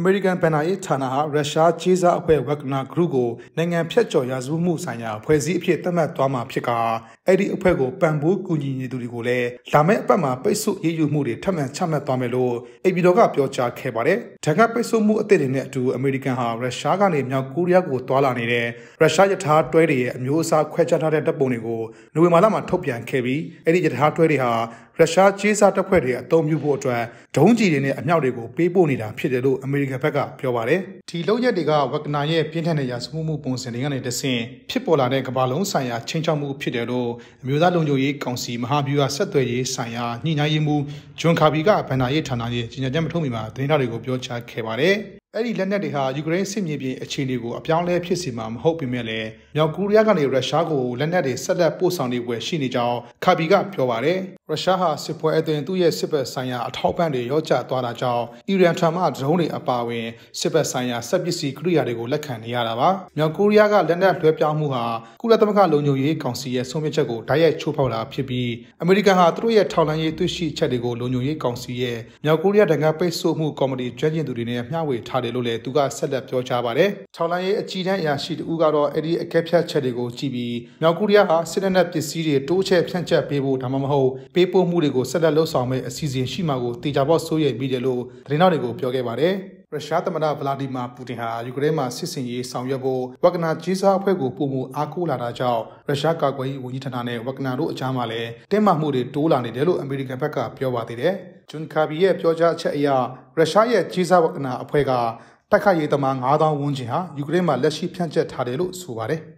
အမေရိကန်ဘဏ္ဍာရေးဌာနဟာရုရှားကြေးစားအဖွဲ့ဝက်ဂနာဂရုကိုနိုင်ငံဖြတ်ကျော်ရာဇဝတ်မှုဆိုင်ရာအဖွဲ့အစည်းအဖြစ်သတ်မှတ်သွားမှာဖြစ်ကာအဲ့ဒီအဖွဲ့ကိုပံ့ပိုးကူညီနေသူတွေကိုလည်းလာမယ့်အပတ်မှာပိတ်ဆို့ရေးယူမှုတွေထပ်မံချမှတ်သွားမယ်လို့အေပီတော်ကပြောကြားခဲ့ပါတယ်။ဂျကပိတ်ဆို့မှုအသစ်တွေနဲ့အတူအမေရိကန်ဟာရုရှားကနေမြောက်ကိုရီးယားကိုသွာလာနေတဲ့ရုရှားယထာတွဲတွေရဲ့အမျိုးအစားခွဲခြားထားတဲ့တပ်ပုံတွေကိုနိုဝင်ဘာလမှာထုတ်ပြန်ခဲ့ပြီးအဲ့ဒီယထာတွဲတွေဟာရုရှားကြေးစားတပ်ဖွဲ့တွေအသုံးပြုဖို့အတွက်ဒုံးကျည်တွေနဲ့အမြောက်တွေကိုပေးပို့နေတာဖြစ်တယ်လို့အမေရိကန်ဘက်ကပြောပါတယ်။ဒီလုပ်ရက်တွေကဝက်ဂနာရဲ့ပြင်းထန်တဲ့ရာဇဝမှုမှုပုံစံတွေကနေတဆင့်ဖြစ်ပေါ်လာတဲ့ကမ္ဘာလုံးဆိုင်ရာချင်းချောက်မှုဖြစ်တယ်လို့အမျိုးသားလုံခြုံရေးကောင်စီမဟာဗျူဟာဆက်သွယ်ရေးဆိုင်ရာညှိနှိုင်းရေးမှူးဂျွန်ကာဘီကဗန်နာရေးဌာနရဲ့ညင်ညာချက်မထုတ်မီမှာသတင်းထောက်တွေကိုပြောကြားခဲ့ပါတယ်။အဲ့ဒီလက်နက်တွေဟာယူကရိန်းစစ်မြေပြင်အခြေအနေကိုအပြောင်းလဲဖြစ်စေမှာမဟုတ်ပေမဲ့လည်းမြောက်ကိုရီးယားကနေရုရှားကိုလက်နက်တွေဆက်လက်ပို့ဆောင်နေပွဲရှိနေကြောင်းခါဘီကပြောပါတယ်။ရုရှားဟာစစ်ပွဲအသွင်သူ့ရဲ့စစ်ဘက်ဆိုင်ရာအထောက်ပံ့တွေရောကျသွားတာကြောင့်အီရန်ထံမှဒရုန်းတွေအပါအဝင်စစ်ဘက်ဆိုင်ရာစက်ပစ္စည်းကိရိယာတွေကိုလက်ခံနေရတာပါ။မြောက်ကိုရီးယားကလက်နက်လွှဲပြောင်းမှုဟာကုလသမဂ္ဂလုံခြုံရေးကောင်စီရဲ့ဆုံးဖြတ်ချက်ကိုတိုက်ရိုက်ချိုးဖောက်တာဖြစ်ပြီးအမေရိကန်ဟာသူတို့ရဲ့ထောက်လှမ်းရေးတွေ့ရှိချက်တွေကိုလုံခြုံရေးကောင်စီရဲ့မြောက်ကိုရီးယားတက္ကသိုလ်ပိတ်ဆို့မှုကော်မတီကျွမ်းကျင်သူတွေနဲ့မျှဝေထားထားတယ်လို့လည်းသူကဆက်လက်ပြောကြားပါတယ်။ထောက်လိုင်းရဲ့အကြီးတန်းအရာရှိတဦးကတော့အဲ့ဒီအကဲဖြတ်ချက်တွေကိုကြည့်ပြီးမြောက်ကိုရီးယားဟာစစ်တပ်နဲ့ပစ္စည်းတွေတိုးချဲ့ဖြန့်ကျက်ပေးဖို့ဒါမှမဟုတ်ပေးပို့မှုတွေကိုဆက်လက်လှုပ်ဆောင်မဲ့အစီအစဉ်ရှိမှာကိုတေချာဖို့စိုးရိမ်ပြီးတယ်လို့သတင်းထောက်တွေကိုပြောခဲ့ပါတယ်။ရုရှားသမ္မတဗလာဒီမာပူတင်ဟာယူကရိန်းမှာစစ်ဆင်ရေးဆောင်ရွက်ဖို့ဝက်ဂနာကြီးစားအဖွဲ့ကိုပုံမှုအားကိုးလာတာကြောင့်ရုရှားကာကွယ်ရေးဝန်ကြီးဌာနနဲ့ဝက်ဂနာတို့အကြားမှာလည်းတင်းမာမှုတွေတိုးလာနေတယ်လို့အမေရိကန်ဘက်ကပြောပါသေးတယ်။ဂျွန်ကာဘီရဲ့ပြောကြားချက်အရရုရှားရဲ့ကြီးစားဝက်ဂနာအဖွဲ့ကတိုက်ခိုက်ရေးသမား9000ဝန်းကျင်ဟာယူကရိန်းမှာလက်ရှိဖြန့်ကျက်ထားတယ်လို့ဆိုပါတယ်။